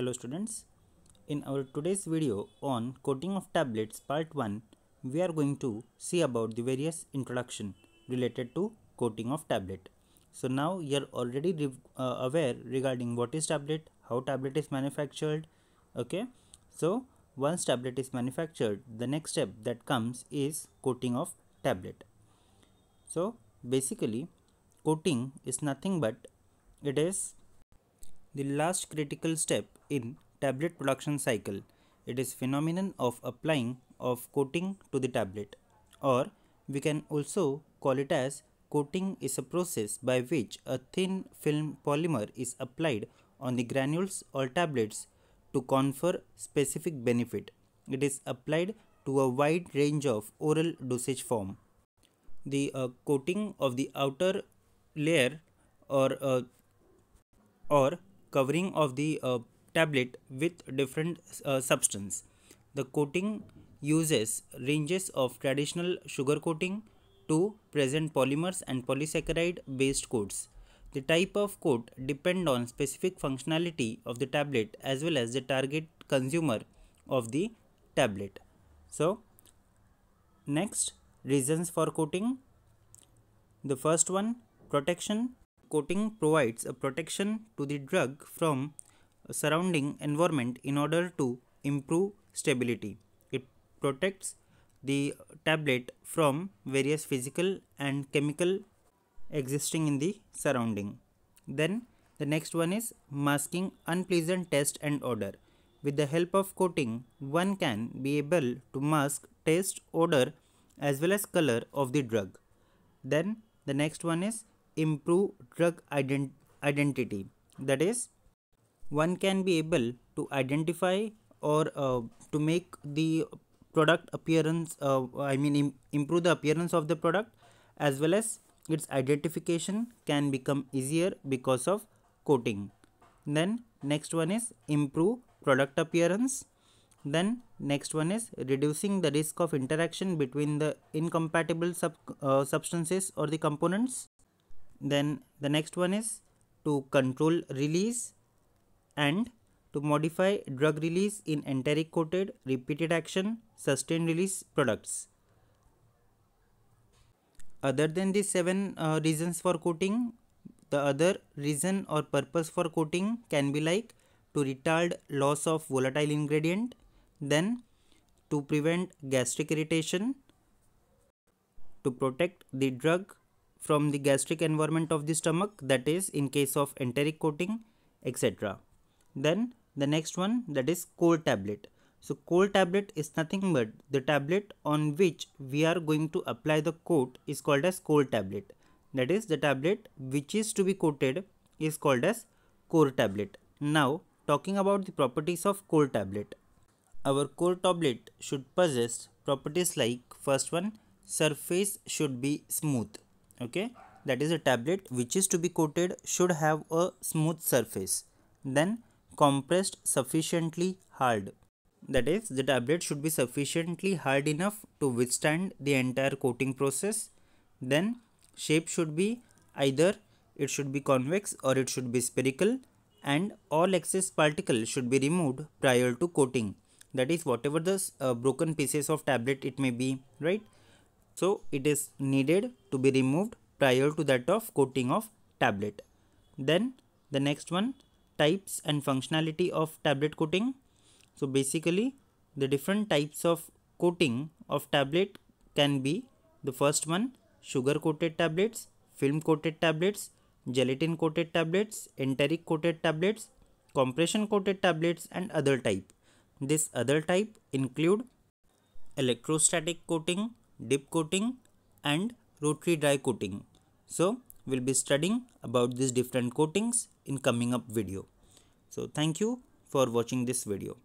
Hello students, in our today's video on coating of tablets part 1, we are going to see about the various introduction related to coating of tablet. So now you are already uh, aware regarding what is tablet, how tablet is manufactured, okay. So once tablet is manufactured, the next step that comes is coating of tablet. So basically coating is nothing but it is the last critical step in tablet production cycle. It is phenomenon of applying of coating to the tablet or we can also call it as coating is a process by which a thin film polymer is applied on the granules or tablets to confer specific benefit. It is applied to a wide range of oral dosage form. The uh, coating of the outer layer or uh, or covering of the uh, tablet with different uh, substance. The coating uses ranges of traditional sugar coating to present polymers and polysaccharide based coats. The type of coat depend on specific functionality of the tablet as well as the target consumer of the tablet. So, next reasons for coating. The first one protection coating provides a protection to the drug from surrounding environment in order to improve stability. It protects the tablet from various physical and chemical existing in the surrounding. Then the next one is masking unpleasant taste and odor. With the help of coating, one can be able to mask taste, odor as well as color of the drug. Then the next one is improve drug ident identity. That is, one can be able to identify or uh, to make the product appearance, uh, I mean, Im improve the appearance of the product as well as its identification can become easier because of coating. Then, next one is improve product appearance. Then, next one is reducing the risk of interaction between the incompatible sub, uh, substances or the components. Then the next one is to control release and to modify drug release in enteric coated repeated action sustained release products. Other than these seven uh, reasons for coating, the other reason or purpose for coating can be like to retard loss of volatile ingredient, then to prevent gastric irritation, to protect the drug from the gastric environment of the stomach that is in case of enteric coating etc. Then the next one that is cold tablet. So cold tablet is nothing but the tablet on which we are going to apply the coat is called as cold tablet. That is the tablet which is to be coated is called as core tablet. Now talking about the properties of cold tablet. Our cold tablet should possess properties like first one surface should be smooth okay that is a tablet which is to be coated should have a smooth surface then compressed sufficiently hard that is the tablet should be sufficiently hard enough to withstand the entire coating process then shape should be either it should be convex or it should be spherical and all excess particles should be removed prior to coating that is whatever the uh, broken pieces of tablet it may be right so it is needed to be removed prior to that of coating of tablet. Then the next one types and functionality of tablet coating. So basically the different types of coating of tablet can be the first one sugar coated tablets, film coated tablets, gelatin coated tablets, enteric coated tablets, compression coated tablets and other type. This other type include electrostatic coating, dip coating and rotary dry coating. So we'll be studying about these different coatings in coming up video. So thank you for watching this video.